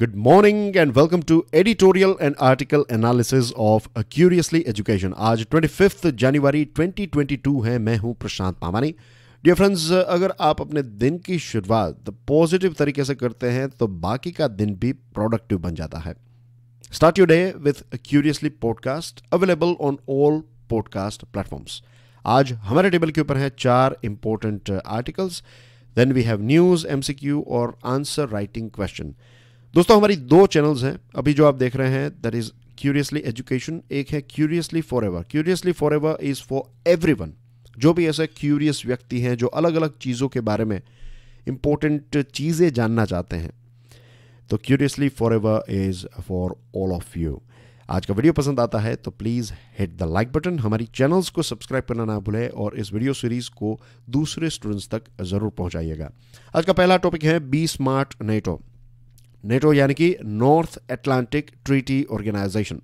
Good morning and welcome to editorial and article analysis of a Curiously education आज 25 जनवरी 2022 है मैं हूं प्रशांत पामानी dear friends अगर आप अपने दिन की शुरुआत पॉजिटिव तरीके से करते हैं तो बाकी का दिन भी प्रोडक्टिव बन जाता है start you day with Curiously podcast available on all podcast platforms आज हमारे टेबल के ऊपर हैं चार important articles then we have news MCQ और आंसर राइटिंग क्वेश्चन दोस्तों हमारी दो चैनल्स हैं अभी जो आप देख रहे हैं दैट इज क्यूरियसली एजुकेशन एक है Curiously forever Curiously forever is for every जो भी ऐसे क्यूरियस व्यक्ति हैं जो अलग अलग चीज़ों के बारे में इंपॉर्टेंट चीज़ें जानना चाहते हैं तो Curiously forever is for all of you आज का वीडियो पसंद आता है तो please hit the like button हमारी चैनल्स को सब्सक्राइब करना ना भूलें और इस वीडियो सीरीज़ को दूसरे स्टूडेंट्स तक ज़रूर पहुंचाइएगा आज का पहला टॉपिक है बी स्मार्ट नेटो नेटो यानी कि नॉर्थ एटलांटिक ट्रीटी ऑर्गेनाइजेशन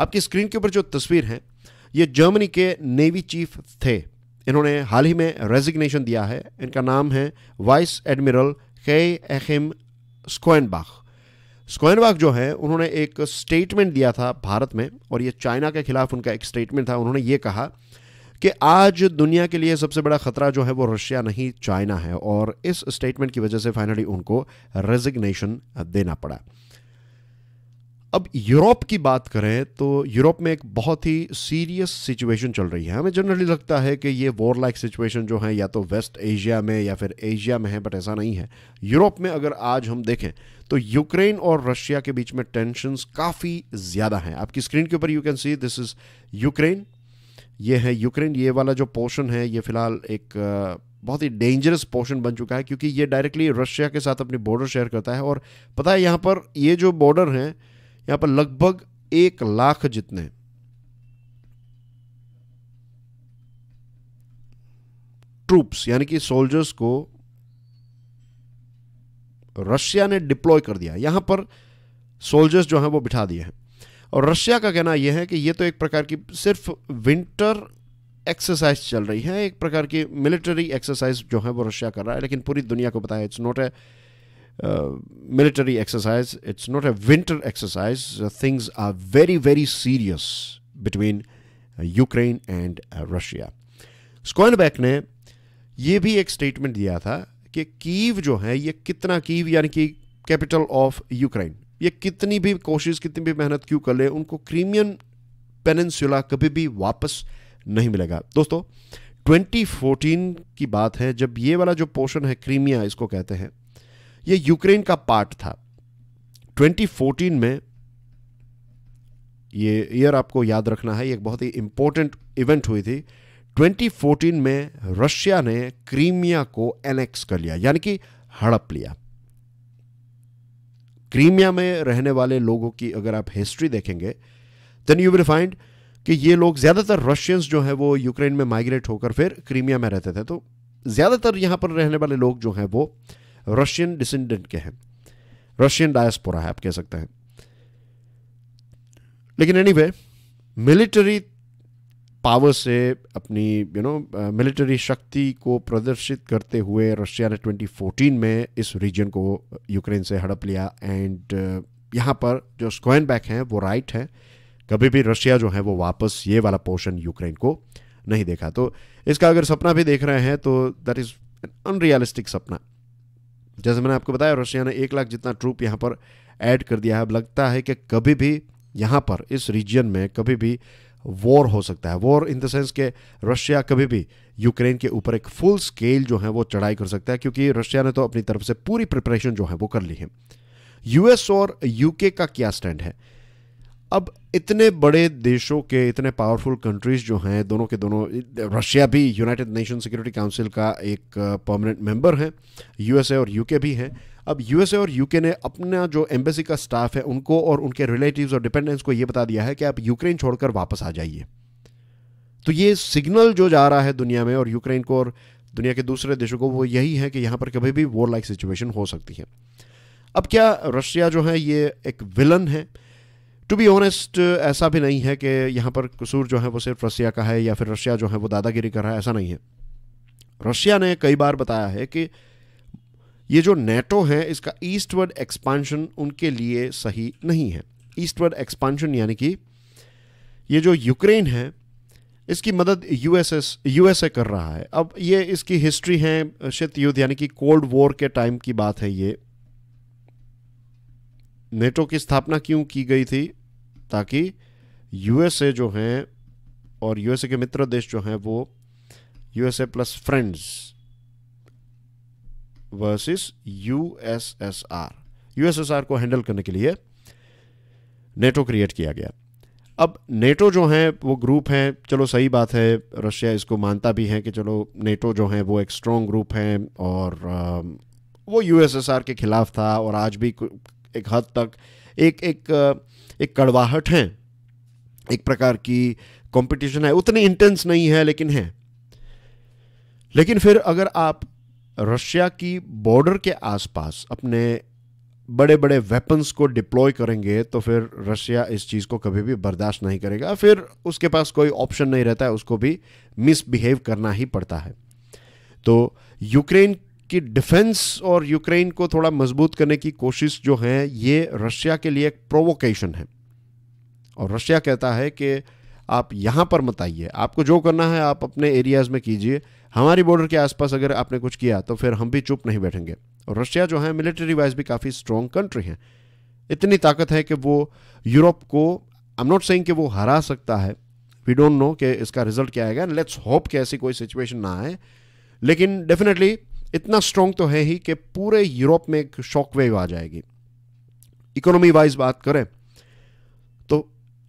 आपकी स्क्रीन के ऊपर जो तस्वीर है ये जर्मनी के नेवी चीफ थे इन्होंने हाल ही में रेजिग्नेशन दिया है इनका नाम है वाइस एडमिरल के एहम स्कोनबाख स्कोनबाग जो है उन्होंने एक स्टेटमेंट दिया था भारत में और ये चाइना के खिलाफ उनका एक स्टेटमेंट था उन्होंने ये कहा कि आज दुनिया के लिए सबसे बड़ा ख़तरा जो है वो रशिया नहीं चाइना है और इस स्टेटमेंट की वजह से फाइनली उनको रेजिग्नेशन देना पड़ा अब यूरोप की बात करें तो यूरोप में एक बहुत ही सीरियस सिचुएशन चल रही है हमें जनरली लगता है कि ये वॉर लाइक सिचुएशन जो है या तो वेस्ट एशिया में या फिर एशिया में है बट ऐसा नहीं है यूरोप में अगर आज हम देखें तो यूक्रेन और रशिया के बीच में टेंशन काफ़ी ज़्यादा हैं आपकी स्क्रीन के ऊपर you can see this is Ukraine ये है यूक्रेन ये वाला जो पोर्शन है ये फ़िलहाल एक बहुत ही डेंजरस पोर्शन बन चुका है क्योंकि ये डायरेक्टली रशिया के साथ अपनी बॉर्डर शेयर करता है और पता है यहाँ पर ये जो बॉर्डर हैं यहाँ पर लगभग एक लाख जितने ट्रूप्स यानी कि सोल्जर्स को रशिया ने डिप्लॉय कर दिया यहां पर सोल्जर्स जो हैं वो बिठा दिए हैं और रशिया का कहना यह है कि ये तो एक प्रकार की सिर्फ विंटर एक्सरसाइज चल रही है एक प्रकार की मिलिट्री एक्सरसाइज जो है वो रशिया कर रहा है लेकिन पूरी दुनिया को पता है it's not a military exercise it's not a winter exercise things are very very serious between Ukraine and Russia and स्कॉनबैक uh, ने ये भी एक स्टेटमेंट दिया था कि कीव जो है ये कितना कीव यानी कि कैपिटल ऑफ यूक्रेन ये कितनी भी कोशिश कितनी भी मेहनत क्यों कर ले उनको क्रीमियन पेनसुला कभी भी वापस नहीं मिलेगा दोस्तों 2014 की बात है जब ये वाला जो पोर्शन है क्रीमिया इसको कहते हैं ये यूक्रेन का पार्ट था 2014 में ये ईयर आपको याद रखना है एक बहुत ही इंपॉर्टेंट इवेंट हुई थी 2014 में रशिया ने क्रीमिया को एनेक्स कर लिया यानी कि हड़प लिया क्रीमिया में रहने वाले लोगों की अगर आप हिस्ट्री देखेंगे देन यू विल फाइंड कि ये लोग ज़्यादातर रशियंस जो हैं वो यूक्रेन में माइग्रेट होकर फिर क्रीमिया में रहते थे तो ज़्यादातर यहाँ पर रहने वाले लोग जो हैं वो रशियन डिसेंडेंट के हैं रशियन डायस्पोरा है आप कह सकते हैं लेकिन एनीवे anyway, मिलिट्री पावर से अपनी यू नो मिलिट्री शक्ति को प्रदर्शित करते हुए रशिया ने 2014 में इस रीजन को यूक्रेन uh, से हड़प लिया एंड uh, यहाँ पर जो स्क्वाइन बैक हैं वो राइट हैं कभी भी रशिया जो है वो वापस ये वाला पोर्शन यूक्रेन को नहीं देखा तो इसका अगर सपना भी देख रहे हैं तो दैट इज़ अनरियलिस्टिक सपना जैसे मैंने आपको बताया रशिया ने एक लाख जितना ट्रूप यहाँ पर ऐड कर दिया है अब लगता है कि कभी भी यहाँ पर इस रीजन में कभी भी वॉर हो सकता है वॉर इन द सेंस के रशिया कभी भी यूक्रेन के ऊपर एक फुल स्केल जो है वो चढ़ाई कर सकता है क्योंकि रशिया ने तो अपनी तरफ से पूरी प्रिपरेशन जो है वो कर ली है यूएस और यूके का क्या स्टैंड है अब इतने बड़े देशों के इतने पावरफुल कंट्रीज जो हैं दोनों के दोनों रशिया भी यूनाइटेड नेशन सिक्योरिटी काउंसिल का एक परमानेंट मेंबर है यूएसए और यूके भी हैं अब यूएसए और यूके ने अपना जो एम्बेसी का स्टाफ है उनको और उनके रिलेटिव और डिपेंडेंट्स को ये बता दिया है कि आप यूक्रेन छोड़कर वापस आ जाइए तो ये सिग्नल जो जा रहा है दुनिया में और यूक्रेन को और दुनिया के दूसरे देशों को वो यही है कि यहाँ पर कभी भी वॉर लाइक सिचुएशन हो सकती है अब क्या रशिया जो है ये एक विलन है टू बी ऑनेस्ट ऐसा भी नहीं है कि यहाँ पर कसूर जो है वो सिर्फ रशिया का है या फिर रशिया जो है वो दादागिरी कर रहा है ऐसा नहीं है रशिया ने कई बार बताया है कि ये जो नेटो है इसका ईस्टवर्ड एक्सपांशन उनके लिए सही नहीं है ईस्टवर्ड एक्सपांशन यानी कि ये जो यूक्रेन है इसकी मदद यूएसएस यूएसए कर रहा है अब ये इसकी हिस्ट्री है शीत युद्ध यानी कि कोल्ड वॉर के टाइम की बात है ये नेटो की स्थापना क्यों की गई थी ताकि यूएसए जो हैं और यूएसए के मित्र देश जो हैं वो USA plus friends versus USSR USSR को हैंडल करने के लिए नेटो क्रिएट किया गया अब नेटो जो है वो ग्रुप हैं चलो सही बात है रशिया इसको मानता भी है कि चलो नेटो जो है वो एक स्ट्रॉन्ग ग्रुप है और um, वो यूएसएसआर के खिलाफ था और आज भी एक हद तक एक एक एक कड़वाहट है एक प्रकार की कंपटीशन है उतनी इंटेंस नहीं है लेकिन है लेकिन फिर अगर आप रशिया की बॉर्डर के आसपास अपने बड़े बड़े वेपन्स को डिप्लॉय करेंगे तो फिर रशिया इस चीज़ को कभी भी बर्दाश्त नहीं करेगा फिर उसके पास कोई ऑप्शन नहीं रहता है उसको भी मिसबिहेव करना ही पड़ता है तो यूक्रेन की डिफेंस और यूक्रेन को थोड़ा मजबूत करने की कोशिश जो है ये रशिया के लिए एक प्रोवोकेशन है और रशिया कहता है कि आप यहाँ पर मत आइए आपको जो करना है आप अपने एरियाज़ में कीजिए हमारी बॉर्डर के आसपास अगर आपने कुछ किया तो फिर हम भी चुप नहीं बैठेंगे और रशिया जो है मिलिट्री वाइज भी काफ़ी स्ट्रॉन्ग कंट्री है इतनी ताकत है कि वो यूरोप को आई एम नॉट सेइंग कि वो हरा सकता है वी डोंट नो कि इसका रिजल्ट क्या आएगा लेट्स होप कि ऐसी कोई सिचुएशन ना आए लेकिन डेफिनेटली इतना स्ट्रॉन्ग तो है ही कि पूरे यूरोप में एक शॉक वेव आ जाएगी इकोनॉमी वाइज बात करें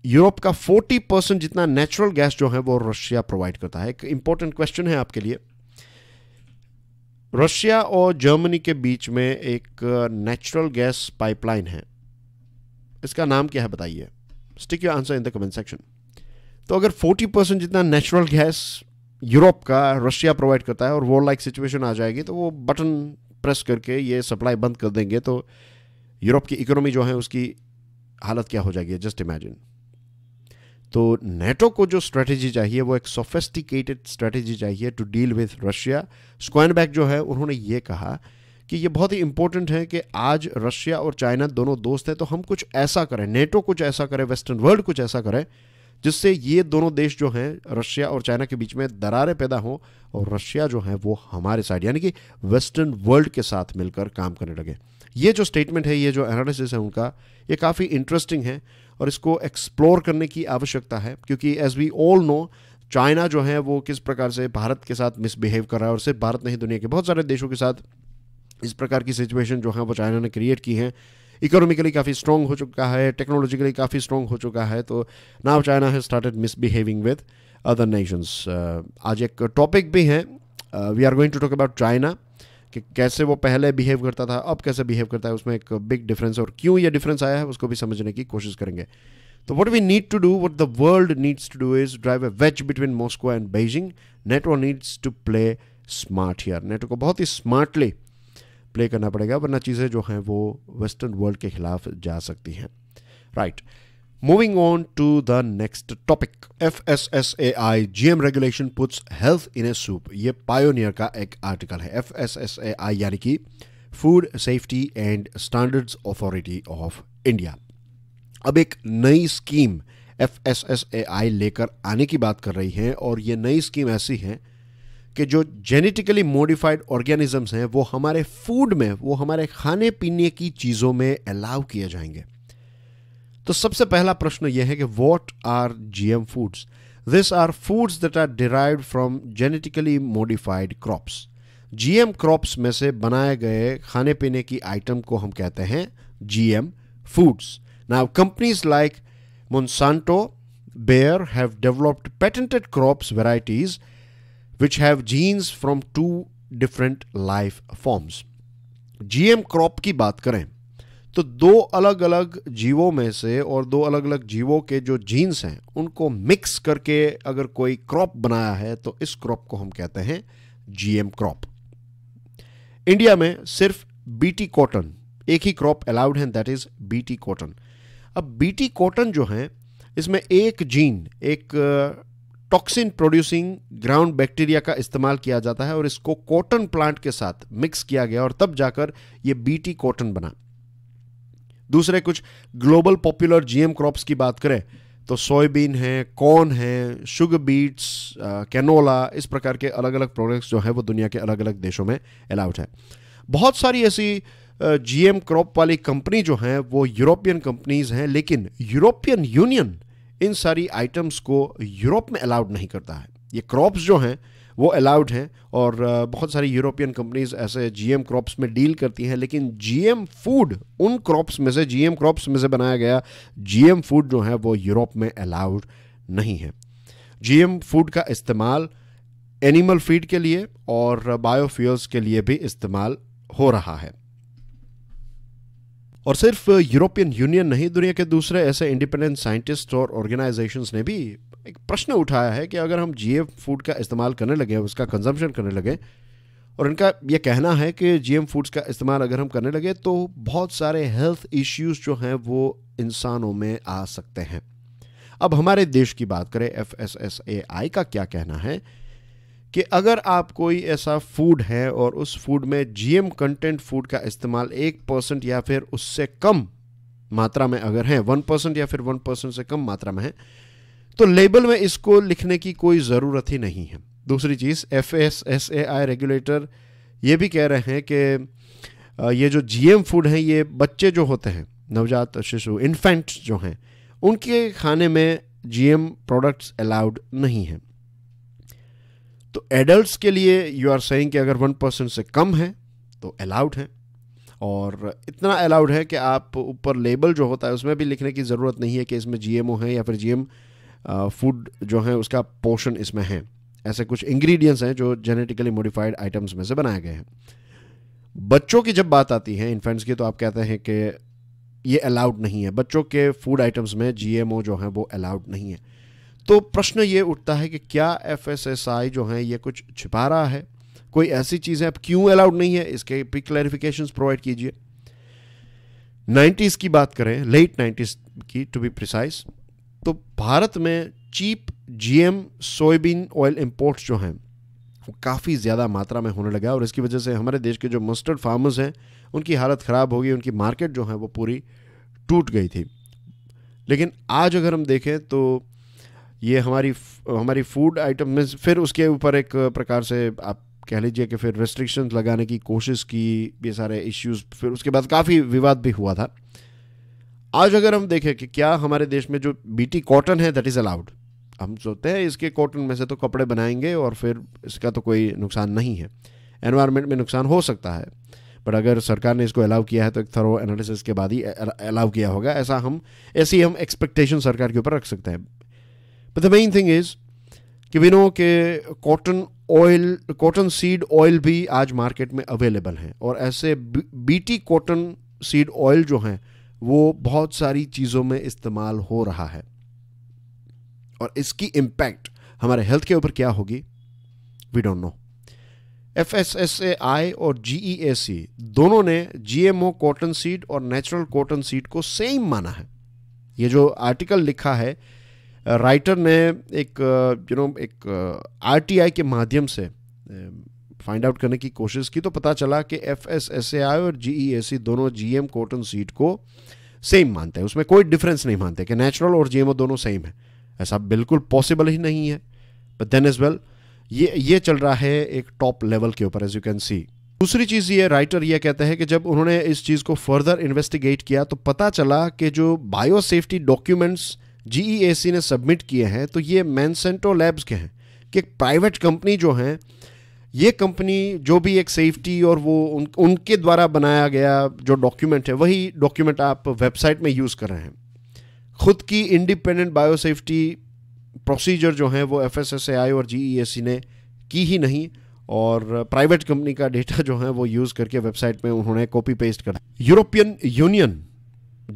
यूरोप का 40 परसेंट जितना नेचुरल गैस जो है वो रशिया प्रोवाइड करता है एक इंपॉर्टेंट क्वेश्चन है आपके लिए रशिया और जर्मनी के बीच में एक नेचुरल गैस पाइपलाइन है इसका नाम क्या है बताइए stick your answer in the comment section तो अगर 40 परसेंट जितना नेचुरल गैस यूरोप का रशिया प्रोवाइड करता है और वो लाइक सिचुएशन आ जाएगी तो वो बटन प्रेस करके ये सप्लाई बंद कर देंगे तो यूरोप की इकोनॉमी जो है उसकी हालत क्या हो जाएगी जस्ट इमेजिन तो नेटो को जो स्ट्रेटेजी चाहिए वो एक sophisticated strategy to deal with विथ रशिया स्क्वानबैक जो है उन्होंने ये कहा कि ये बहुत ही इंपॉर्टेंट है कि आज रशिया और चाइना दोनों दोस्त हैं तो हम कुछ ऐसा करें नेटो कुछ ऐसा करें वेस्टर्न वर्ल्ड कुछ ऐसा करें जिससे ये दोनों देश जो हैं रशिया और चाइना के बीच में दरारें पैदा हों और रशिया जो है वो हमारे साइड यानी कि वेस्टर्न वर्ल्ड के साथ मिलकर काम करने लगे ये जो स्टेटमेंट है ये जो एनालिसिस है उनका ये काफ़ी इंटरेस्टिंग है और इसको एक्सप्लोर करने की आवश्यकता है क्योंकि as we all know China जो है वो किस प्रकार से भारत के साथ मिसबिहेव कर रहा है और सिर्फ भारत नहीं दुनिया के बहुत सारे देशों के साथ इस प्रकार की सिचुएशन जो है वो चाइना ने क्रिएट की है इकोनॉमिकली काफ़ी स्ट्रॉन्ग हो चुका है टेक्नोलॉजिकली काफ़ी स्ट्रॉन्ग हो चुका है तो now China has started misbehaving with other nations आज एक टॉपिक भी है we are going to talk about China कि कैसे वो पहले बिहेव करता था अब कैसे बिहेव करता है उसमें एक बिग डिफरेंस और क्यों ये डिफरेंस आया है उसको भी समझने की कोशिश करेंगे तो what we need to do what the world needs to do is drive a wedge between Moscow and Beijing NATO needs to play smart here NATO को बहुत ही स्मार्टली प्ले करना पड़ेगा वरना चीज़ें जो हैं वो वेस्टर्न वर्ल्ड के खिलाफ जा सकती हैं right right. Moving on to the next topic. FSSAI GM regulation puts health in a soup. ये पायोनियर का एक आर्टिकल है FSSAI यानी कि food safety and standards authority of India अब एक नई स्कीम एफ लेकर आने की बात कर रही है और ये नई स्कीम ऐसी है कि जो जेनेटिकली मॉडिफाइड ऑर्गेनिजम्स हैं वो हमारे फूड में वो हमारे खाने पीने की चीज़ों में अलाउ किए जाएंगे तो सबसे पहला प्रश्न यह है कि what are GM foods this are foods that are derive from genetically modified crops GM crops में से बनाए गए खाने पीने की आइटम को हम कहते हैं GM foods now companies like Monsanto Bayer have developed patented crops varieties which have genes from two different life forms GM crop की बात करें तो दो अलग अलग जीवों में से और दो अलग अलग जीवों के जो जीन्स हैं उनको मिक्स करके अगर कोई क्रॉप बनाया है तो इस क्रॉप को हम कहते हैं जीएम क्रॉप इंडिया में सिर्फ बीटी कॉटन एक ही क्रॉप अलाउड है दैट इज बीटी कॉटन अब बीटी कॉटन जो है इसमें एक जीन एक टॉक्सिन प्रोड्यूसिंग ग्राउंड बैक्टीरिया का इस्तेमाल किया जाता है और इसको कॉटन प्लांट के साथ मिक्स किया गया और तब जाकर यह बीटी कॉटन बना दूसरे कुछ ग्लोबल पॉपुलर जीएम क्रॉप्स की बात करें तो सोयाबीन है कॉर्न है शुगर बीट्स कैनोला इस प्रकार के अलग अलग प्रोडक्ट्स जो है वो दुनिया के अलग अलग देशों में अलाउड है बहुत सारी ऐसी जीएम क्रॉप वाली कंपनी जो हैं वो यूरोपियन कंपनीज हैं लेकिन यूरोपियन यूनियन इन सारी आइटम्स को यूरोप में अलाउड नहीं करता है ये क्रॉप्स जो हैं वो अलाउड हैं और uh, बहुत सारी यूरोपियन कंपनीज ऐसे जीएम क्रॉप्स में डील करती हैं लेकिन जीएम फूड उन क्रॉप्स में से जीएम क्रॉप्स में से बनाया गया जीएम फूड जो है वो यूरोप में अलाउड नहीं है जीएम फूड का इस्तेमाल एनिमल फीड के लिए और बायोफ्यूल्स के लिए भी इस्तेमाल हो रहा है और सिर्फ यूरोपियन यूनियन नहीं दुनिया के दूसरे ऐसे इंडिपेंडेंट साइंटिस्ट और ऑर्गेनाइजेशंस ने भी एक प्रश्न उठाया है कि अगर हम जी फूड का इस्तेमाल करने लगे उसका कंजम्पशन करने लगे और इनका यह कहना है कि जी फूड्स का इस्तेमाल अगर हम करने लगे तो बहुत सारे हेल्थ इश्यूज जो हैं वो इंसानों में आ सकते हैं अब हमारे देश की बात करें एफ का क्या कहना है कि अगर आप कोई ऐसा फूड है और उस फूड में जीएम कंटेंट फूड का इस्तेमाल एक परसेंट या फिर उससे कम मात्रा में अगर है वन परसेंट या फिर वन परसेंट से कम मात्रा में है तो लेबल में इसको लिखने की कोई ज़रूरत ही नहीं है दूसरी चीज़ F S S A I regulator ये भी कह रहे हैं कि ये जो एम फूड हैं ये बच्चे जो होते हैं नवजात शिशु इन्फेंट जो हैं उनके खाने में जीएम प्रोडक्ट्स अलाउड नहीं हैं तो एडल्ट के लिए यू आर सेइंग कि अगर वन परसेंट से कम है तो अलाउड है और इतना अलाउड है कि आप ऊपर लेबल जो होता है उसमें भी लिखने की ज़रूरत नहीं है कि इसमें ओ है या फिर एम फूड जो है उसका पोर्शन इसमें है ऐसे कुछ इंग्रेडिएंट्स हैं जो जेनेटिकली मॉडिफाइड आइटम्स में से बनाए गए हैं बच्चों की जब बात आती है इन्फेंट्स की तो आप कहते हैं कि ये अलाउड नहीं है बच्चों के फूड आइटम्स में ओ जो है वो अलाउड नहीं है तो प्रश्न ये उठता है कि क्या एफ जो है ये कुछ छिपा रहा है कोई ऐसी चीज़ है अब क्यों अलाउड नहीं है इसके भी क्लैरिफिकेशन प्रोवाइड कीजिए 90s की बात करें लेट 90s की टू बी प्रिसाइज तो भारत में cheap GM soybean oil imports जो हैं वो काफ़ी ज़्यादा मात्रा में होने लगा और इसकी वजह से हमारे देश के जो मस्टर्ड फार्मर्स हैं उनकी हालत ख़राब हो गई उनकी मार्केट जो है वो पूरी टूट गई थी लेकिन आज अगर हम देखें तो ये हमारी हमारी फूड आइटम में फिर उसके ऊपर एक प्रकार से आप कह लीजिए कि फिर रेस्ट्रिक्शंस लगाने की कोशिश की ये सारे इश्यूज फिर उसके बाद काफ़ी विवाद भी हुआ था आज अगर हम देखें कि क्या हमारे देश में जो बीटी कॉटन है दैट इज़ अलाउड हम सोचते हैं इसके कॉटन में से तो कपड़े बनाएंगे और फिर इसका तो कोई नुकसान नहीं है एनवायरमेंट में नुकसान हो सकता है बट अगर सरकार ने इसको अलाउ किया है तो एक थरो एनालिसिस के बाद ही अलाउ किया होगा ऐसा हम ऐसी हम एक्सपेक्टेशन सरकार के ऊपर रख सकते हैं But the main thing is कि वी नो के cotton oil cotton seed oil भी आज मार्केट में अवेलेबल हैं और ऐसे बीटी कॉटन सीड ऑयल जो हैं वो बहुत सारी चीज़ों में इस्तेमाल हो रहा है और इसकी इम्पैक्ट हमारे हेल्थ के ऊपर क्या होगी we don't know F S S A I और जी ई ए सी दोनों ने G M O cotton seed और नेचुरल कॉटन सीड को सेम माना है ये जो आर्टिकल लिखा है राइटर ने एक यू नो एक आरटीआई के माध्यम से फाइंड आउट करने की कोशिश की तो पता चला कि F S S A I और जी ई ए सी दोनों जी एम कॉटन सीट को सेम मानते हैं उसमें कोई डिफरेंस नहीं मानते कि नेचुरल और जी एम ओ दोनों सेम है ऐसा बिल्कुल पॉसिबल ही नहीं है बट देन इज़ वेल ये ये चल रहा है एक टॉप लेवल के ऊपर एज यू कैन सी दूसरी चीज़ ये राइटर ये कहते हैं कि जब उन्होंने इस चीज़ को फर्दर इन्वेस्टिगेट किया तो पता चला कि जो बायोसेफ्टी डॉक्यूमेंट्स जी e ने सबमिट किए हैं तो ये मैनसेंटो लैब्स के हैं कि प्राइवेट कंपनी जो हैं ये कंपनी जो भी एक सेफ्टी और वो उन उनके द्वारा बनाया गया जो डॉक्यूमेंट है वही डॉक्यूमेंट आप वेबसाइट में यूज़ कर रहे हैं खुद की इंडिपेंडेंट बायोसेफ्टी प्रोसीजर जो है वो एफ और जी e ने की ही नहीं और प्राइवेट कंपनी का डेटा जो है वो यूज़ करके वेबसाइट में उन्होंने कॉपी पेस्ट कर European Union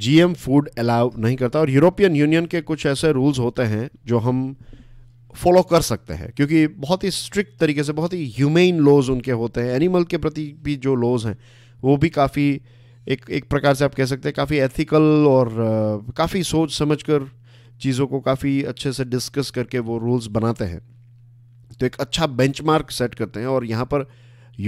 GM food allow नहीं करता और यूरोपियन यूनियन के कुछ ऐसे रूल्स होते हैं जो हम फॉलो कर सकते हैं क्योंकि बहुत ही स्ट्रिक्ट तरीके से बहुत ही ह्यूमेन लॉज उनके होते हैं एनिमल के प्रति भी जो लॉज हैं वो भी काफ़ी एक एक प्रकार से आप कह सकते हैं काफ़ी एथिकल और काफ़ी सोच समझ कर चीज़ों को काफ़ी अच्छे से डिस्कस करके वो रूल्स बनाते हैं तो एक अच्छा बेंचमार्क सेट करते हैं और यहाँ पर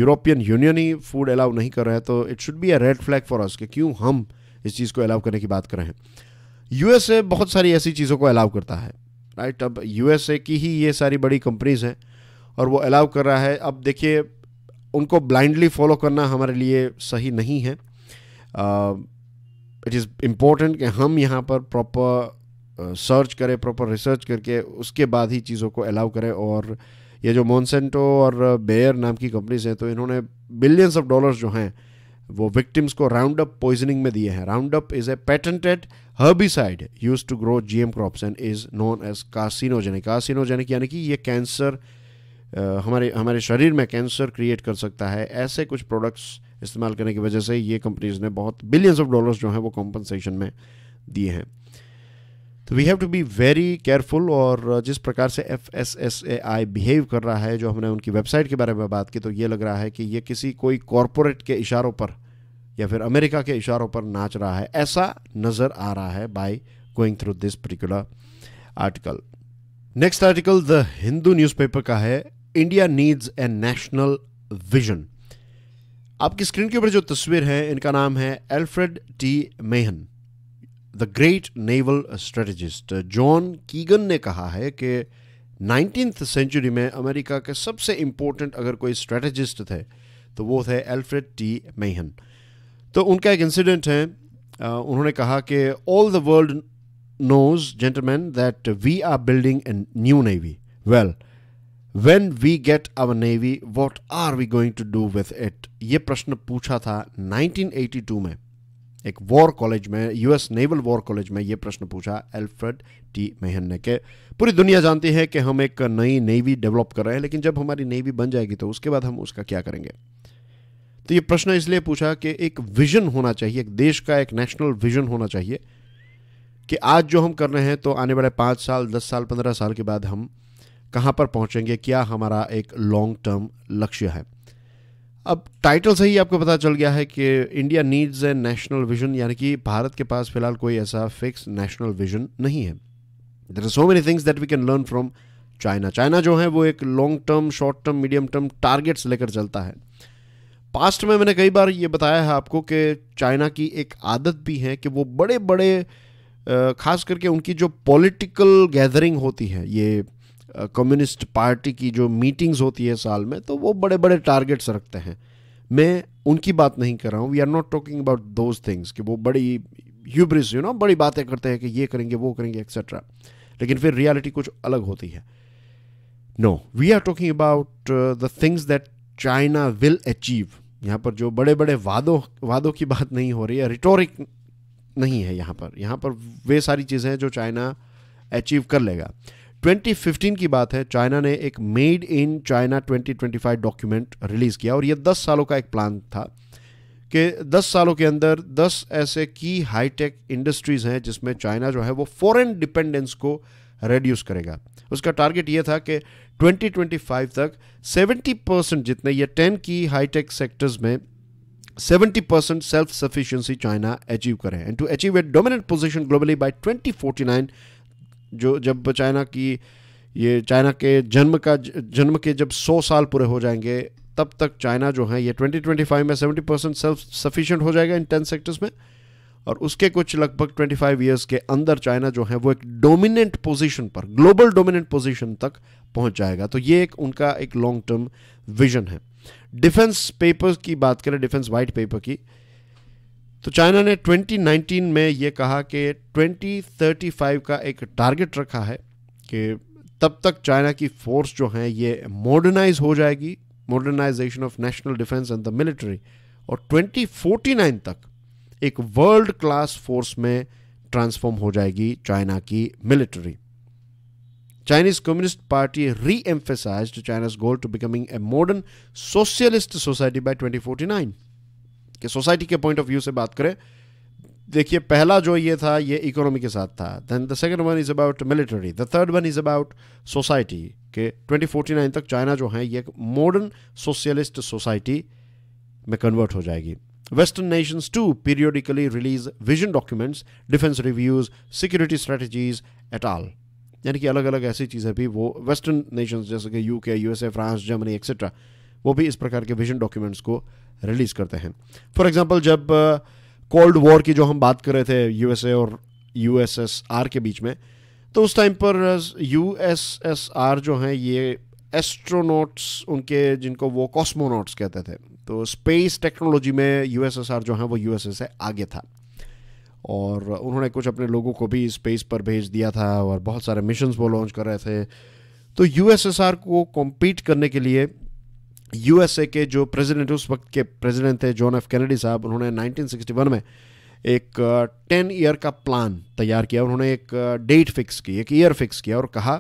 यूरोपियन यूनियन ही फूड अलाउ नहीं कर रहा है तो it should be a red flag for us कि क्यों हम इस चीज़ को अलाउ करने की बात करें यूएसए बहुत सारी ऐसी चीज़ों को अलाउ करता है राइट अब यूएसए की ही ये सारी बड़ी कंपनीज़ हैं और वो अलाउ कर रहा है अब देखिए उनको ब्लाइंडली फॉलो करना हमारे लिए सही नहीं है इट इज़ इम्पोर्टेंट कि हम यहाँ पर प्रॉपर सर्च करें प्रॉपर रिसर्च करके उसके बाद ही चीज़ों को अलाउ करें और ये जो मोनसेंटो और बेयर नाम की कंपनीज हैं तो इन्होंने बिलियंस ऑफ डॉलर्स जो हैं वो विक्टिम्स को राउंड अप पॉइजनिंग में दिए हैं Roundup is a patented herbicide use to grow GM crops and is known as carcinogenic carcinogenic यानी कि ये कैंसर हमारे हमारे शरीर में कैंसर क्रिएट कर सकता है ऐसे कुछ प्रोडक्ट्स इस्तेमाल करने की वजह से ये कंपनीज ने बहुत बिलियंस ऑफ डॉलर्स जो हैं वो कॉम्पनसेशन में दिए हैं तो we have to be very careful और जिस प्रकार से F S S A I behave कर रहा है जो हमने उनकी वेबसाइट के बारे में बात की तो ये लग रहा है कि ये किसी कोई कॉरपोरेट के इशारों पर या फिर अमेरिका के इशारों पर नाच रहा है ऐसा नज़र आ रहा है by going through this particular article next article the Hindu newspaper का है India needs a national vision आपकी स्क्रीन के ऊपर जो तस्वीर है इनका नाम है Alfred T Mahan the great naval strategist John Keegan ने कहा है कि नाइनटीन सेंचुरी में अमेरिका के सबसे इम्पोर्टेंट अगर कोई स्ट्रेटजिस्ट थे तो वो थे एल्फ्रेड टी मेहन तो उनका एक इंसिडेंट है उन्होंने कहा कि all the world knows gentlemen that we are building a new navy well when we get our navy what are we going to do with it ये प्रश्न पूछा था 1982 में एक वॉर कॉलेज में यूएस नेवल वॉर कॉलेज में ये प्रश्न पूछा एल्फ्रेड टी मेहन ने के पूरी दुनिया जानती है कि हम एक नई नेवी डेवलप कर रहे हैं लेकिन जब हमारी नेवी बन जाएगी तो उसके बाद हम उसका क्या करेंगे तो ये प्रश्न इसलिए पूछा कि एक विजन होना चाहिए एक देश का एक नेशनल विजन होना चाहिए कि आज जो हम कर रहे हैं तो आने वाले पांच साल दस साल पंद्रह साल के बाद हम कहां पर पहुंचेंगे क्या हमारा एक लॉन्ग टर्म लक्ष्य है अब टाइटल से ही आपको पता चल गया है कि India needs a national vision यानी कि भारत के पास फिलहाल कोई ऐसा फिक्स नेशनल विजन नहीं है there are so many things that we can learn from China China जो है वो एक long term short term medium term targets लेकर चलता है पास्ट में मैंने कई बार ये बताया है आपको कि चाइना की एक आदत भी है कि वो बड़े बड़े खास करके उनकी जो पॉलिटिकल गैदरिंग होती है ये कम्युनिस्ट पार्टी की जो मीटिंग्स होती है साल में तो वो बड़े बड़े टारगेट्स रखते हैं मैं उनकी बात नहीं कर रहा हूँ we are not talking about those things कि वो बड़ी यूब्रिस यू नो बड़ी बातें करते हैं कि ये करेंगे वो करेंगे एक्सेट्रा लेकिन फिर रियलिटी कुछ अलग होती है no we are talking about the things that China will achieve यहाँ पर जो बड़े बड़े वादों वादों की बात नहीं हो रही है रिटोरिक नहीं है यहाँ पर यहाँ पर वे सारी चीज़ें हैं जो चाइना अचीव कर लेगा 2015 की बात है चाइना ने एक made in China 2025 document release किया और यह 10 सालों का एक प्लान था कि 10 सालों के अंदर 10 ऐसे की हाईटेक इंडस्ट्रीज़ हैं जिसमें चाइना जो है वो फॉरेन डिपेंडेंस को रेड्यूस करेगा उसका टारगेट ये था कि 2025 तक 70 परसेंट जितने ये 10 की हाईटेक सेक्टर्स में 70 percent self sufficiency China achieve करें and to achieve a dominant position globally by twenty जो जब चाइना की ये चाइना के जन्म का जन्म के जब 100 साल पूरे हो जाएंगे तब तक चाइना जो है ये 2025 में 70 परसेंट सेल्फ सफिशेंट हो जाएगा इन टेन सेक्टर्स में और उसके कुछ लगभग 25 इयर्स के अंदर चाइना जो है वो एक डोमिनेंट पोजीशन पर ग्लोबल डोमिनेंट पोजीशन तक पहुंच जाएगा तो ये एक उनका एक लॉन्ग टर्म विजन है डिफेंस पेपर की बात करें डिफेंस वाइट पेपर की तो चाइना ने 2019 में ये कहा कि 2035 का एक टारगेट रखा है कि तब तक चाइना की फोर्स जो है ये मॉडर्नाइज हो जाएगी modernisation of national defence and the military और 2049 तक एक वर्ल्ड क्लास फोर्स में ट्रांसफॉर्म हो जाएगी चाइना की military party reemphasise China's goal to becoming a modern socialist society by twenty forty nine कि सोसाइटी के पॉइंट ऑफ व्यू से बात करें देखिए पहला जो ये था ये इकोनॉमी के साथ था then the second one is about military the third one is about society के 2049 तक चाइना जो है ये एक मॉडर्न सोशलिस्ट सोसाइटी में कन्वर्ट हो जाएगी western nations to periodically release vision documents defence reviews security strategies at all यानी कि अलग अलग ऐसी चीज़ें भी वो वेस्टर्न नेशंस जैसे कि UK USA France Germany etcetera वो भी इस प्रकार के विजन डॉक्यूमेंट्स को रिलीज़ करते हैं फॉर एग्ज़ाम्पल जब कोल्ड uh, वॉर की जो हम बात कर रहे थे यूएसए और यूएसएसआर के बीच में तो उस टाइम पर यूएसएसआर जो हैं ये एस्ट्रोनॉट्स उनके जिनको वो कॉस्मोनॉट्स कहते थे तो स्पेस टेक्नोलॉजी में यूएसएसआर जो है वो यूएसए से आगे था और उन्होंने कुछ अपने लोगों को भी स्पेस पर भेज दिया था और बहुत सारे मिशंस वो लॉन्च कर रहे थे तो यूएसएसआर को कॉम्पीट करने के लिए यूएसए के जो प्रेसिडेंट उस वक्त के प्रेसिडेंट थे जॉन एफ कैनेडी साहब उन्होंने 1961 में एक टेन ईयर का प्लान तैयार किया उन्होंने एक डेट फिक्स की एक ईयर फिक्स किया और कहा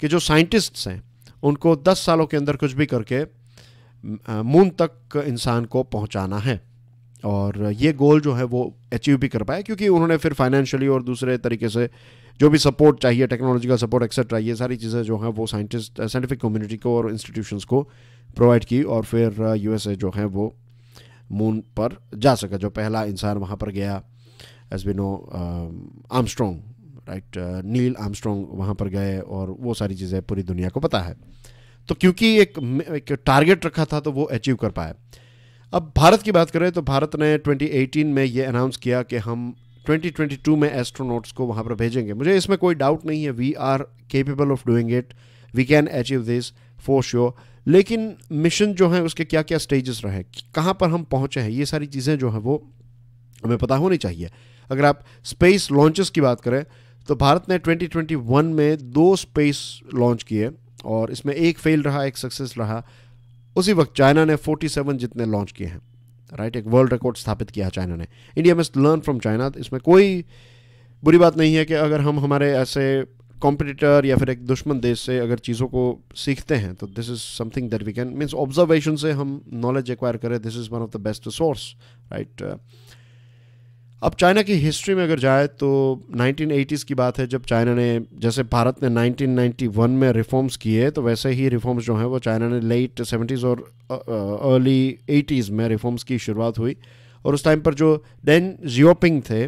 कि जो साइंटिस्ट्स हैं उनको दस सालों के अंदर कुछ भी करके मून तक इंसान को पहुंचाना है और ये गोल जो है वो अचीव भी कर पाए क्योंकि उन्होंने फिर फाइनेंशियली और दूसरे तरीके से जो भी सपोर्ट चाहिए टेक्नोलॉजी का सपोर्ट एक्सेट्रा ये सारी चीज़ें जो हैं वो साइंटिस्ट साइंटिफिक कम्युनिटी को और इंस्टीट्यूशंस को प्रोवाइड की और फिर यूएसए uh, जो है वो मून पर जा सका जो पहला इंसान वहाँ पर गया as we know Armstrong right Neil Armstrong वहाँ पर गए और वो सारी चीज़ें पूरी दुनिया को पता है तो क्योंकि एक एक टारगेट रखा था तो वो अचीव कर पाया अब भारत की बात करें तो भारत ने 2018 में ये अनाउंस किया कि हम 2022 में एस्ट्रोनॉट्स को वहाँ पर भेजेंगे मुझे इसमें कोई डाउट नहीं है we are capable of doing it we can achieve this for sure लेकिन मिशन जो है उसके क्या क्या स्टेजेस रहे कहाँ पर हम पहुँचे हैं ये सारी चीज़ें जो हैं वो हमें पता होनी चाहिए अगर आप स्पेस लॉन्चेस की बात करें तो भारत ने 2021 में दो स्पेस लॉन्च किए और इसमें एक फेल रहा एक सक्सेस रहा उसी वक्त चाइना ने 47 जितने लॉन्च किए हैं राइट एक वर्ल्ड रिकॉर्ड स्थापित किया है चाइना ने India must learn from China इसमें कोई बुरी बात नहीं है कि अगर हम हमारे ऐसे कॉम्पिटिटर या फिर एक दुश्मन देश से अगर चीज़ों को सीखते हैं तो this is something that we can means observation से हम नॉलेज एक्वायर करें this is one of the best source right अब चाइना की हिस्ट्री में अगर जाए तो 1980s की बात है जब चाइना ने जैसे भारत ने 1991 में रिफॉर्म्स किए तो वैसे ही रिफॉर्म्स जो हैं वो चाइना ने लेट 70s और अर्ली 80s में रिफॉर्म्स की शुरुआत हुई और उस टाइम पर जो डेन जियोपिंग थे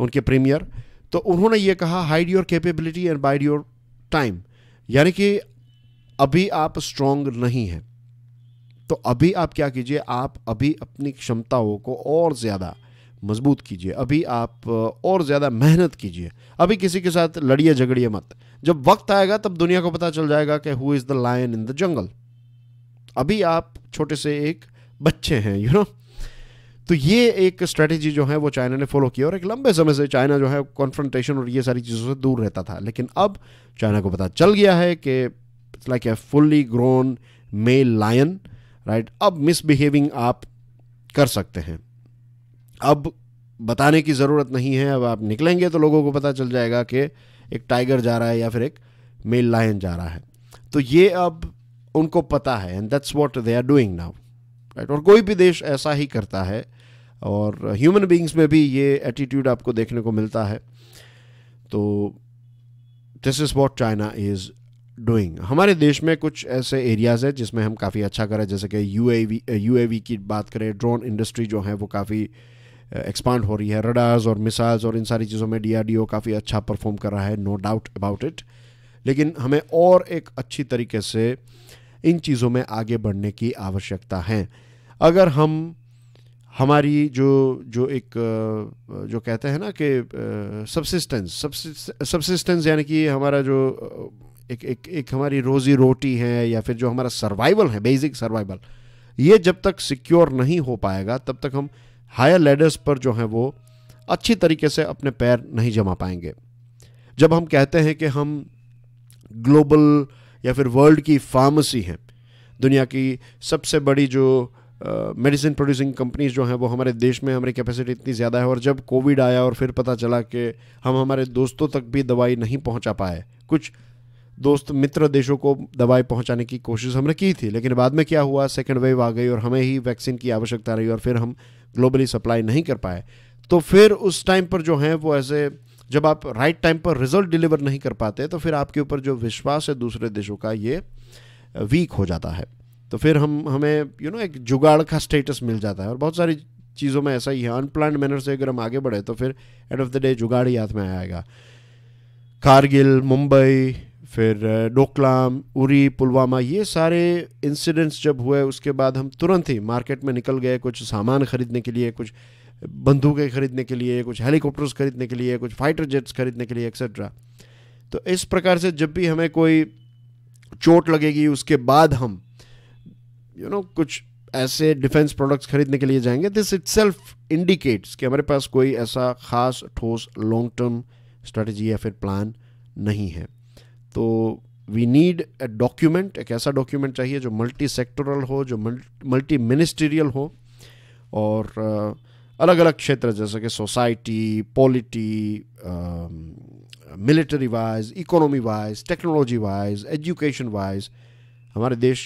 उनके प्रीमियर तो उन्होंने ये कहा hide your capability and bide your time यानी कि अभी आप स्ट्रांग नहीं हैं तो अभी आप क्या कीजिए आप अभी अपनी क्षमताओं को और ज़्यादा मजबूत कीजिए अभी आप और ज़्यादा मेहनत कीजिए अभी किसी के साथ लड़िए झगड़िए मत जब वक्त आएगा तब दुनिया को पता चल जाएगा कि who is the lion in the jungle अभी आप छोटे से एक बच्चे हैं यू नो तो ये एक स्ट्रेटेजी जो है वो चाइना ने फॉलो किया और एक लंबे समय से चाइना जो है कॉन्फ्रंटेशन और ये सारी चीज़ों से दूर रहता था लेकिन अब चाइना को पता चल गया है कि like a fully grown male lion right अब मिसबिहेविंग आप कर सकते हैं अब बताने की ज़रूरत नहीं है अब आप निकलेंगे तो लोगों को पता चल जाएगा कि एक टाइगर जा रहा है या फिर एक मेल लायन जा रहा है तो ये अब उनको पता है and that's what they are doing now right और कोई भी देश ऐसा ही करता है और ह्यूमन बींग्स में भी ये एटीट्यूड आपको देखने को मिलता है तो this is what China is doing हमारे देश में कुछ ऐसे एरियाज़ हैं जिसमें हम काफ़ी अच्छा करें जैसे कि यू ए वी की बात करें ड्रोन इंडस्ट्री जो है वो काफ़ी एक्सपांड uh, हो रही है रडार्स और मिसाइल्स और इन सारी चीज़ों में डी काफ़ी अच्छा परफॉर्म कर रहा है नो डाउट अबाउट इट लेकिन हमें और एक अच्छी तरीके से इन चीज़ों में आगे बढ़ने की आवश्यकता है अगर हम हमारी जो जो एक uh, जो कहते हैं ना कि सबसिस्टेंस uh, सबसिस्टेंस यानी कि हमारा जो एक एक एक हमारी रोज़ी रोटी है या फिर जो हमारा सर्वाइवल है बेसिक सर्वाइवल ये जब तक सिक्योर नहीं हो पाएगा तब तक हम हायर लेडर्स पर जो हैं वो अच्छी तरीके से अपने पैर नहीं जमा पाएंगे जब हम कहते हैं कि हम ग्लोबल या फिर वर्ल्ड की फार्मेसी हैं दुनिया की सबसे बड़ी जो मेडिसिन प्रोड्यूसिंग कंपनीज जो हैं वो हमारे देश में हमारी कैपेसिटी इतनी ज़्यादा है और जब कोविड आया और फिर पता चला कि हम हमारे दोस्तों तक भी दवाई नहीं पहुंचा पाए कुछ दोस्त मित्र देशों को दवाई पहुंचाने की कोशिश हमने की थी लेकिन बाद में क्या हुआ सेकेंड वेव आ गई और हमें ही वैक्सीन की आवश्यकता रही और फिर हम ग्लोबली सप्लाई नहीं कर पाए तो फिर उस टाइम पर जो है वो ऐसे जब आप राइट टाइम पर रिजल्ट डिलीवर नहीं कर पाते तो फिर आपके ऊपर जो विश्वास है दूसरे देशों का ये वीक हो जाता है तो फिर हम हमें यू you नो know, एक जुगाड़ का स्टेटस मिल जाता है और बहुत सारी चीज़ों में ऐसा ही है अनप्लान मैनर से अगर हम आगे बढ़े तो फिर एंड ऑफ द डे जुगाड़ ही हाथ में आएगा कारगिल मुंबई फिर डोकलाम उरी पुलवामा ये सारे इंसिडेंट्स जब हुए उसके बाद हम तुरंत ही मार्केट में निकल गए कुछ सामान ख़रीदने के लिए कुछ बंदूकें खरीदने के लिए कुछ हेलीकॉप्टर्स खरीदने के लिए कुछ फाइटर जेट्स खरीदने के लिए एक्सेट्रा तो इस प्रकार से जब भी हमें कोई चोट लगेगी उसके बाद हम यू you नो know, कुछ ऐसे डिफेंस प्रोडक्ट्स खरीदने के लिए जाएंगे दिस इट सेल्फ इंडिकेट्स कि हमारे पास कोई ऐसा खास ठोस लॉन्ग टर्म स्ट्रेटजी या फिर प्लान नहीं है वी नीड ए डॉक्यूमेंट एक ऐसा डॉक्यूमेंट चाहिए जो मल्टी सेक्टोरल हो जो मल्टी मिनिस्टीरियल हो और uh, अलग अलग क्षेत्र जैसे कि society polity military wise economy wise technology wise education wise हमारे देश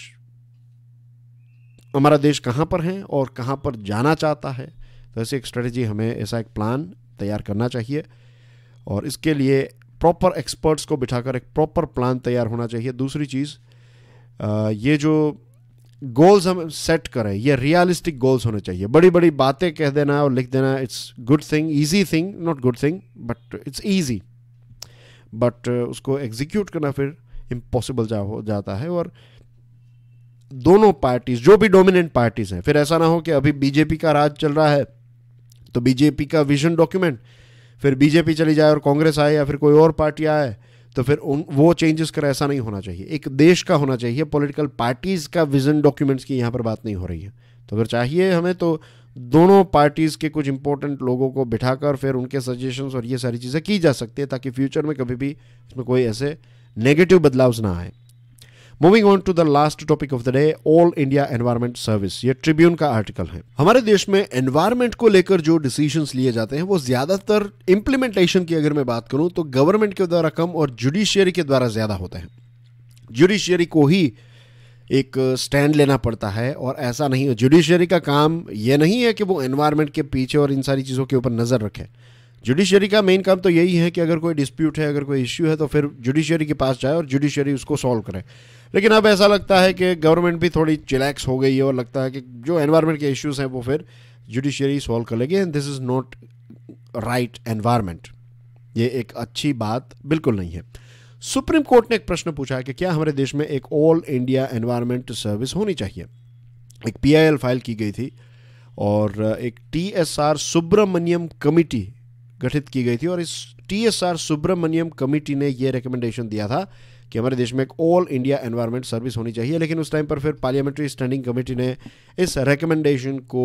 हमारा देश कहाँ पर है और कहाँ पर जाना चाहता है तो ऐसी एक स्ट्रेटजी हमें ऐसा एक प्लान तैयार करना चाहिए और इसके लिए प्रॉपर एक्सपर्ट्स को बिठाकर एक प्रॉपर प्लान तैयार होना चाहिए दूसरी चीज़ ये जो गोल्स हम सेट करें ये रियलिस्टिक गोल्स होने चाहिए बड़ी बड़ी बातें कह देना और लिख देना it's good thing easy thing not good thing but it's easy but उसको एग्जीक्यूट करना फिर इम्पॉसिबल जा हो जाता है और दोनों पार्टीज जो भी डोमिनेंट पार्टीज हैं फिर ऐसा ना हो कि अभी बीजेपी का राज चल रहा है तो बीजेपी का विजन डॉक्यूमेंट फिर बीजेपी चली जाए और कांग्रेस आए या फिर कोई और पार्टी आए तो फिर उन वो चेंजेस कर ऐसा नहीं होना चाहिए एक देश का होना चाहिए पॉलिटिकल पार्टीज़ का विजन डॉक्यूमेंट्स की यहाँ पर बात नहीं हो रही है तो अगर चाहिए हमें तो दोनों पार्टीज़ के कुछ इंपॉर्टेंट लोगों को बिठाकर फिर उनके सजेशंस और ये सारी चीज़ें की जा सकती है ताकि फ्यूचर में कभी भी इसमें कोई ऐसे नेगेटिव बदलाव ना आए moving on to the last topic of the day all India environment service ये ट्रिब्यून का आर्टिकल है हमारे देश में एनवायरमेंट को लेकर जो डिसीजन लिए जाते हैं वो ज्यादातर इंप्लीमेंटेशन की अगर मैं बात करूं तो गवर्नमेंट के द्वारा कम और जुडिशियरी के द्वारा ज्यादा होते हैं जुडिशियरी को ही एक स्टैंड लेना पड़ता है और ऐसा नहीं है जुडिशियरी का काम यह नहीं है कि वो एनवायरमेंट के पीछे और इन सारी चीज़ों के ऊपर नज़र रखे जुडिशियरी का मेन काम तो यही है कि अगर कोई डिस्प्यूट है अगर कोई इश्यू है तो फिर जुडिशियरी के पास जाए और जुडिशियरी उसको सॉल्व करे लेकिन अब ऐसा लगता है कि गवर्नमेंट भी थोड़ी चिलैक्स हो गई है और लगता है कि जो एनवायरमेंट के इश्यूज हैं वो फिर जुडिशरी सॉल्व कर लेगी and this is not right environment ये एक अच्छी बात बिल्कुल नहीं है सुप्रीम कोर्ट ने एक प्रश्न पूछा है कि क्या हमारे देश में एक ऑल इंडिया एनवायरमेंट सर्विस होनी चाहिए एक पीआईएल फाइल की गई थी और एक टीएसआर सुब्रमण्यम कमिटी गठित की गई थी और इस टीएसआर सुब्रमण्यम कमिटी ने यह रिकमेंडेशन दिया था कि हमारे देश में एक ऑल इंडिया एनवायरनमेंट सर्विस होनी चाहिए लेकिन उस टाइम पर फिर पार्लियामेंट्री स्टैंडिंग कमेटी ने इस रिकमेंडेशन को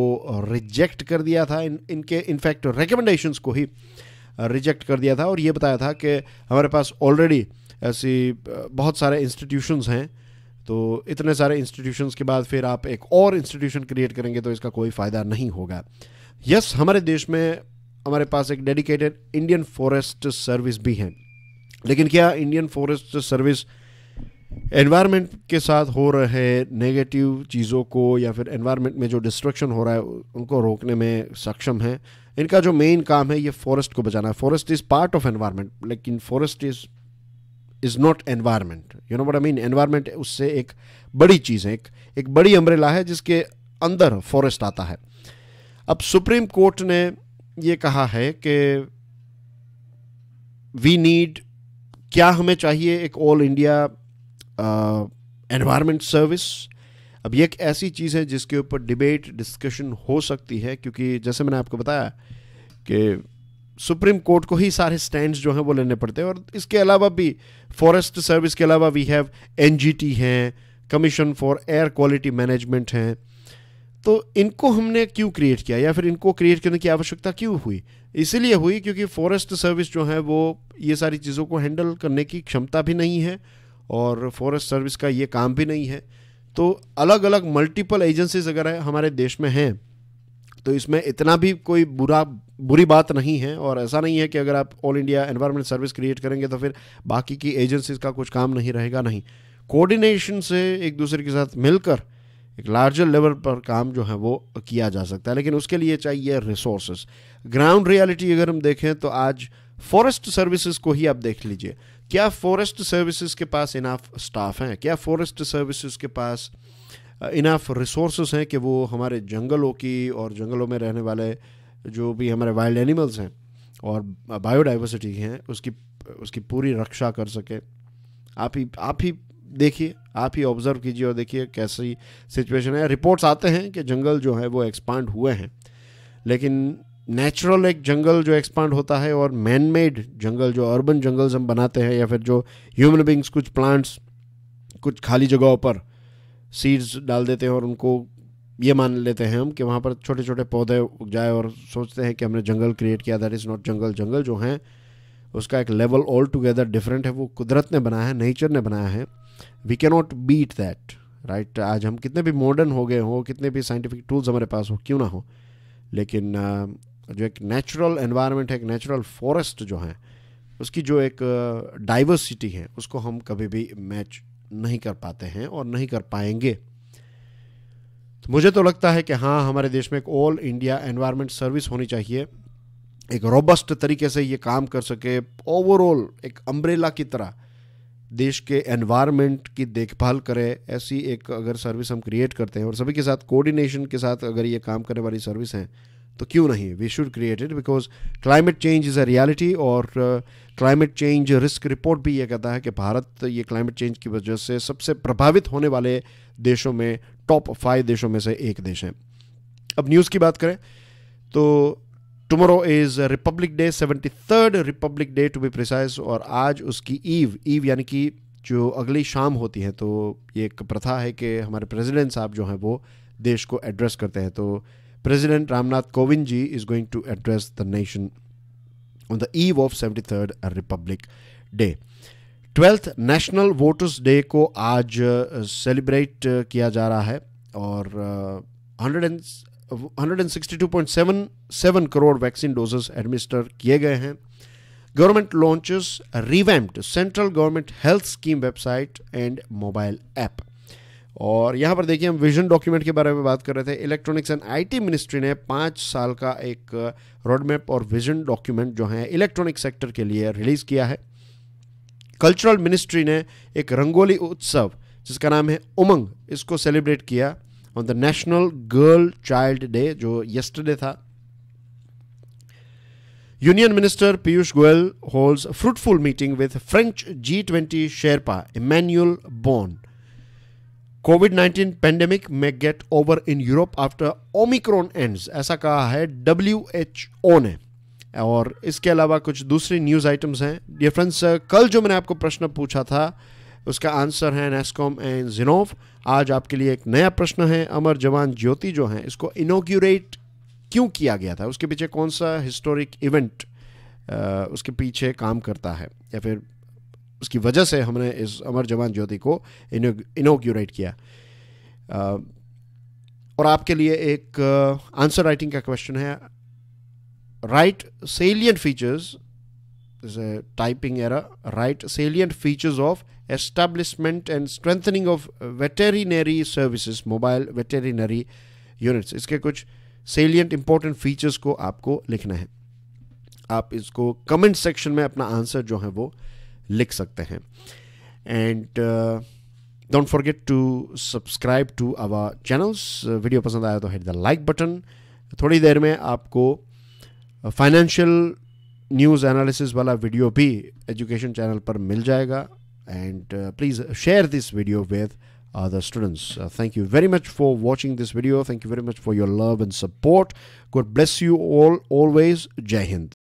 रिजेक्ट कर दिया था इन इनके इनफैक्ट रिकमेंडेशन को ही रिजेक्ट कर दिया था और ये बताया था कि हमारे पास ऑलरेडी ऐसी बहुत सारे इंस्टीट्यूशंस हैं तो इतने सारे इंस्टीट्यूशंस के बाद फिर आप एक और इंस्टीट्यूशन क्रिएट करेंगे तो इसका कोई फ़ायदा नहीं होगा यस हमारे देश में हमारे पास एक डेडिकेटेड इंडियन फॉरेस्ट सर्विस भी है लेकिन क्या इंडियन फॉरेस्ट सर्विस एनवायरनमेंट के साथ हो रहे नेगेटिव चीज़ों को या फिर एनवायरनमेंट में जो डिस्ट्रक्शन हो रहा है उनको रोकने में सक्षम है इनका जो मेन काम है ये फॉरेस्ट को बचाना है forest is part of environment लेकिन forest is is not environment you know but I mean environment उससे एक बड़ी चीज़ है एक, एक बड़ी अम्ब्रेला है जिसके अंदर फॉरेस्ट आता है अब सुप्रीम कोर्ट ने ये कहा है कि वी नीड क्या हमें चाहिए एक ऑल इंडिया एनवायरनमेंट सर्विस अब ये एक ऐसी चीज़ है जिसके ऊपर डिबेट डिस्कशन हो सकती है क्योंकि जैसे मैंने आपको बताया कि सुप्रीम कोर्ट को ही सारे स्टैंड जो हैं वो लेने पड़ते हैं और इसके अलावा भी फॉरेस्ट सर्विस के अलावा वी हैव एन हैं commission for air quality management हैं तो इनको हमने क्यों क्रिएट किया या फिर इनको क्रिएट करने की आवश्यकता क्यों हुई इसलिए हुई क्योंकि फॉरेस्ट सर्विस जो है वो ये सारी चीज़ों को हैंडल करने की क्षमता भी नहीं है और फॉरेस्ट सर्विस का ये काम भी नहीं है तो अलग अलग मल्टीपल एजेंसीज अगर है, हमारे देश में हैं तो इसमें इतना भी कोई बुरा बुरी बात नहीं है और ऐसा नहीं है कि अगर आप all India environment service create करेंगे तो फिर बाकी की एजेंसीज का कुछ काम नहीं रहेगा नहीं कोऑर्डिनेशन से एक दूसरे के साथ मिलकर एक लार्जर लेवल पर काम जो है वो किया जा सकता है लेकिन उसके लिए चाहिए रिसोर्स ग्राउंड रियलिटी अगर हम देखें तो आज फॉरेस्ट सर्विसेज को ही आप देख लीजिए क्या फॉरेस्ट सर्विसेज के पास इनाफ स्टाफ हैं क्या फॉरेस्ट सर्विसेज के पास इनाफ रिसोर्स हैं कि वो हमारे जंगलों की और जंगलों में रहने वाले जो भी हमारे वाइल्ड एनिमल्स हैं और बायोडाइवर्सिटी हैं उसकी उसकी पूरी रक्षा कर सके आप ही आप ही देखिए आप ही ऑब्ज़र्व कीजिए और देखिए कैसी सिचुएशन है रिपोर्ट्स आते हैं कि जंगल जो है वो एक्सपांड हुए हैं लेकिन नेचुरल एक जंगल जो एक्सपांड होता है और मैन मेड जंगल जो अर्बन जंगल्स हम बनाते हैं या फिर जो ह्यूमन बींग्स कुछ प्लांट्स कुछ खाली जगहों पर सीड्स डाल देते हैं और उनको ये मान लेते हैं हम कि वहाँ पर छोटे छोटे पौधे उग जाए और सोचते हैं कि हमने जंगल क्रिएट किया दैट इज़ नॉट जंगल जंगल जो हैं उसका एक लेवल ऑल टुगेदर डिफरेंट है वो कुदरत ने बनाया है नेचर ने बनाया है वी के नॉट बीट दैट राइट आज हम कितने भी मॉडर्न हो गए हों कितने भी साइंटिफिक टूल्स हमारे पास हो क्यों ना हो लेकिन जो एक नेचुरल एनवायरनमेंट है एक नेचुरल फॉरेस्ट जो है उसकी जो एक डाइवर्सिटी है उसको हम कभी भी मैच नहीं कर पाते हैं और नहीं कर पाएंगे तो मुझे तो लगता है कि हाँ हमारे देश में एक ऑल इंडिया एनवायरनमेंट सर्विस होनी चाहिए एक रोबस्ट तरीके से ये काम कर सके ओवरऑल एक अम्ब्रेला की तरह देश के एनवायरनमेंट की देखभाल करे ऐसी एक अगर सर्विस हम क्रिएट करते हैं और सभी के साथ कोऑर्डिनेशन के साथ अगर ये काम करने वाली सर्विस हैं तो क्यों नहीं we should create it because climate change is a reality और क्लाइमेट चेंज रिस्क रिपोर्ट भी ये कहता है कि भारत ये क्लाइमेट चेंज की वजह से सबसे प्रभावित होने वाले देशों में टॉप फाइव देशों में से एक देश है अब न्यूज़ की बात करें तो tomorrow is Republic Day seventy third Republic Day to be precise और आज उसकी ईव ईव यानी कि जो अगली शाम होती है तो ये एक प्रथा है कि हमारे प्रेसिडेंट साहब जो हैं वो देश को एड्रेस करते हैं तो President Ramnath Kovind ji is going to address the nation on the eve of seventy third Republic Day twelfth National Voters Day को आज सेलिब्रेट uh, uh, किया जा रहा है और hundred uh, and 162.77 crore vaccine doses administer किए गए हैं government launches revamped central government health scheme website and mobile app और यहाँ पर देखिए हम विजन डॉक्यूमेंट के बारे में बात कर रहे थे इलेक्ट्रॉनिक्स एंड आईटी मिनिस्ट्री ने पाँच साल का एक रोड मैप और विजन डॉक्यूमेंट जो है इलेक्ट्रॉनिक सेक्टर के लिए रिलीज़ किया है कल्चरल मिनिस्ट्री ने एक रंगोली उत्सव जिसका नाम है उमंग इसको सेलिब्रेट किया on the National Girl Child Day जो यस्टरडे था Union Minister Piyush Goyal hold fruitful meeting with French G twenty sherpa Emmanuel Bonne Covid nineteen pandemic में get over in Europe after Omicron and ऐसा कहा है डब्ल्यू एच ओ ने और इसके अलावा कुछ दूसरी न्यूज आइटम्स हैं डियर कल जो मैंने आपको प्रश्न पूछा था उसका आंसर है नेस्कॉम एंड जिनोव आज आपके लिए एक नया प्रश्न है अमर जवान ज्योति जो है इसको इनोग्यूरेट क्यों किया गया था उसके पीछे कौन सा हिस्टोरिक इवेंट उसके पीछे काम करता है या फिर उसकी वजह से हमने इस अमर जवान ज्योति को इनोग्यूरेट किया आ, और आपके लिए एक आंसर राइटिंग का क्वेश्चन है right salient features there's a typing error right salient features of establishment and strengthening of veterinary services mobile veterinary units iske kuch salient important features ko aapko likhna hai aap isko comment section mein apna answer jo hai wo likh sakte hain and uh, Don't forget to subscribe to our channels. Video पसंद आया तो hit the like button. थोड़ी देर में आपको financial news analysis वाला video भी education channel पर मिल जाएगा and please share this video with other students. Uh, thank you very much for watching this video. Thank you very much for your love and support. God bless you all always. Jai Hind.